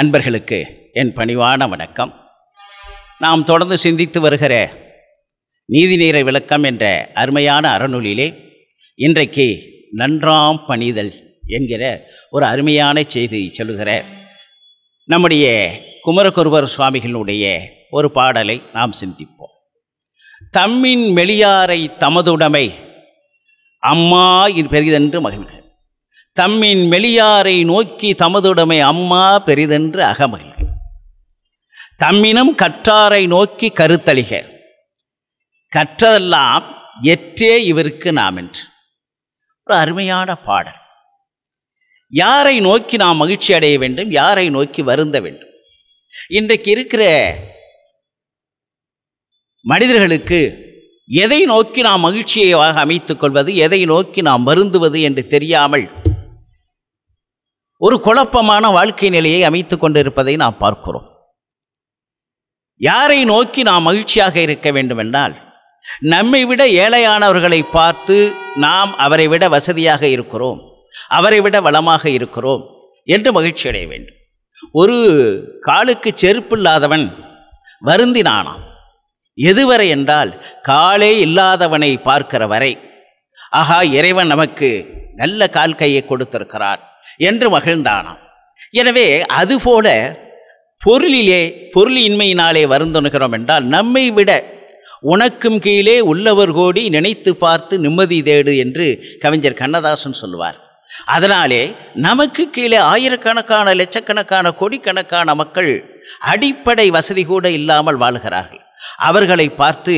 அன்பர்களுக்கு என் பணிவான வணக்கம் நாம் தொடர்ந்து சிந்தித்து வருகிற நீதிநீர விளக்கம் என்ற அருமையான அறநூலிலே இன்றைக்கு நன்றாம் பணிதல் என்கிற ஒரு அருமையான செய்தி சொல்லுகிற நம்முடைய குமரகுருவர் சுவாமிகளுடைய ஒரு பாடலை நாம் சிந்திப்போம் தம்மின் மெளியாரை தமதுடைமை அம்மா பெரிதென்று மகிழ்க தம்மின் மெளியாரை நோக்கி தமதுடைமை அம்மா பெரிதென்று அகமல் தம்மினும் கற்றாரை நோக்கி கருத்தளிக கற்றதெல்லாம் எற்றே இவருக்கு நாம் என்று ஒரு அருமையான பாடல் யாரை நோக்கி நாம் மகிழ்ச்சி அடைய வேண்டும் யாரை நோக்கி வருந்த வேண்டும் இன்றைக்கு இருக்கிற மனிதர்களுக்கு எதை நோக்கி நாம் மகிழ்ச்சியாக அமைத்துக் கொள்வது எதை நோக்கி நாம் வருந்துவது என்று தெரியாமல் ஒரு குழப்பமான வாழ்க்கை நிலையை அமைத்து கொண்டிருப்பதை நாம் பார்க்கிறோம் யாரை நோக்கி நாம் மகிழ்ச்சியாக இருக்க வேண்டுமென்றால் நம்மை விட ஏழையானவர்களை பார்த்து நாம் அவரை விட வசதியாக இருக்கிறோம் அவரை விட வளமாக இருக்கிறோம் என்று மகிழ்ச்சி அடைய வேண்டும் ஒரு காலுக்கு இல்லாதவன் வருந்தினானாம் எதுவரை என்றால் காலே இல்லாதவனை பார்க்கிற வரை ஆஹா இறைவன் நமக்கு நல்ல கால் கையை கொடுத்திருக்கிறார் என்று மகிழ்ந்தானாம் எனவே அதுபோல பொருளிலே பொருளின்மையினாலே வருந்துணுகிறோம் என்றால் நம்மை விட உனக்கும் கீழே உள்ளவர் கோடி நினைத்து பார்த்து நிம்மதி தேடு என்று கவிஞர் கண்ணதாசன் சொல்லுவார் அதனாலே நமக்கு கீழே ஆயிரக்கணக்கான லட்சக்கணக்கான கோடிக்கணக்கான மக்கள் அடிப்படை வசதி கூட இல்லாமல் வாழுகிறார்கள் அவர்களை பார்த்து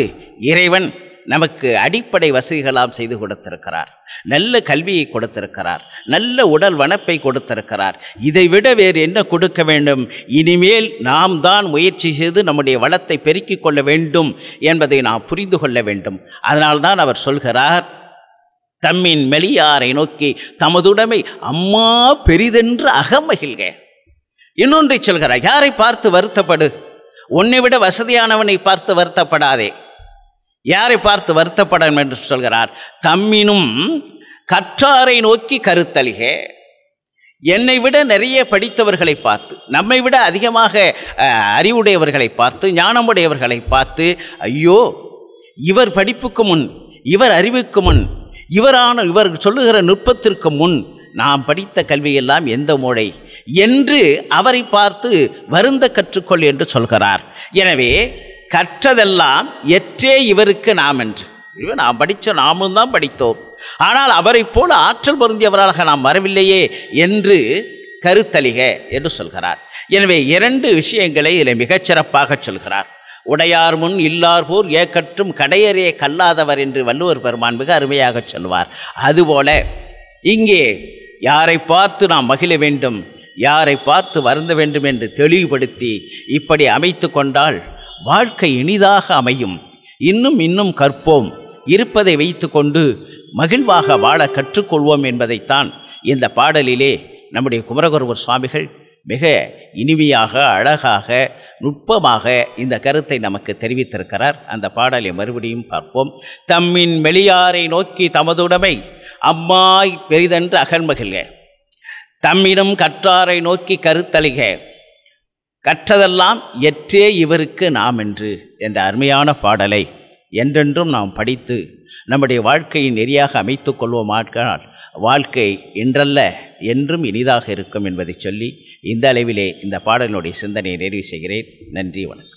இறைவன் நமக்கு அடிப்படை வசதிகளாம் செய்து கொடுத்திருக்கிறார் நல்ல கல்வியை கொடுத்திருக்கிறார் நல்ல உடல் வனப்பை கொடுத்திருக்கிறார் இதை விட வேறு என்ன கொடுக்க வேண்டும் இனிமேல் நாம் தான் முயற்சி செய்து நம்முடைய வளத்தை பெருக்கிக் கொள்ள வேண்டும் என்பதை நாம் புரிந்து கொள்ள வேண்டும் அதனால்தான் அவர் சொல்கிறார் தம்மின் மெளியாரை நோக்கி தமதுடைமை அம்மா பெரிதென்று அகமகிழ்க இன்னொன்றை சொல்கிறார் யாரை பார்த்து வருத்தப்படு உன்னை விட வசதியானவனை பார்த்து வருத்தப்படாதே யாரை பார்த்து வருத்தப்படும் என்று சொல்கிறார் தம்மினும் கற்றாரை நோக்கி கருத்தலிகே என்னை விட நிறைய படித்தவர்களை பார்த்து நம்மை விட அதிகமாக அறிவுடையவர்களை பார்த்து ஞானமுடையவர்களை பார்த்து ஐயோ இவர் படிப்புக்கு முன் இவர் அறிவுக்கு முன் இவரான இவர் சொல்லுகிற நுட்பத்திற்கு முன் நாம் படித்த கல்வியெல்லாம் எந்த மூளை என்று அவரை பார்த்து வருந்த கற்றுக்கொள் என்று சொல்கிறார் எனவே கற்றதெல்லாம் எற்றே இவருக்கு நாம் என்று இவன் நாம் படித்த நாமும் தான் படித்தோம் ஆனால் அவரை போல ஆற்றல் பொருந்தியவராக நாம் வரவில்லையே என்று கருத்தலிக என்று சொல்கிறார் எனவே இரண்டு விஷயங்களை இதில் மிகச்சிறப்பாக சொல்கிறார் உடையார் முன் இல்லார் போர் ஏக்கற்றும் கடையரே கல்லாதவர் என்று வள்ளுவர் பெருமான் மிக அருமையாக சொல்வார் அதுபோல இங்கே யாரை பார்த்து நாம் மகிழ வேண்டும் யாரை பார்த்து வருந்த வேண்டும் என்று தெளிவுபடுத்தி இப்படி அமைத்து கொண்டால் வாழ்க்கை இனிதாக அமையும் இன்னும் இன்னும் கற்போம் இருப்பதை வைத்துக்கொண்டு மகிழ்வாக வாழ கற்றுக்கொள்வோம் என்பதைத்தான் இந்த பாடலிலே நம்முடைய குமரகுருவர் சுவாமிகள் மிக இனிமையாக அழகாக நுட்பமாக இந்த கருத்தை நமக்கு தெரிவித்திருக்கிறார் அந்த பாடலை மறுபடியும் பார்ப்போம் தம்மின் வெளியாரை நோக்கி தமதுடைமை அம்மாய் பெரிதென்று அகன்மகிழ்க தம்மிடம் கற்றாரை நோக்கி கருத்தழிக கற்றதெல்லாம் எற்றே இவருக்கு நாம் என்று என்ற அருமையான பாடலை என்றென்றும் நாம் படித்து நம்முடைய வாழ்க்கையை நெறியாக அமைத்து கொள்வோமாக்கால் வாழ்க்கை இன்றல்ல என்றும் இனிதாக இருக்கும் என்பதை சொல்லி இந்த அளவிலே இந்த பாடலினுடைய சிந்தனையை நிறைவு செய்கிறேன் நன்றி வணக்கம்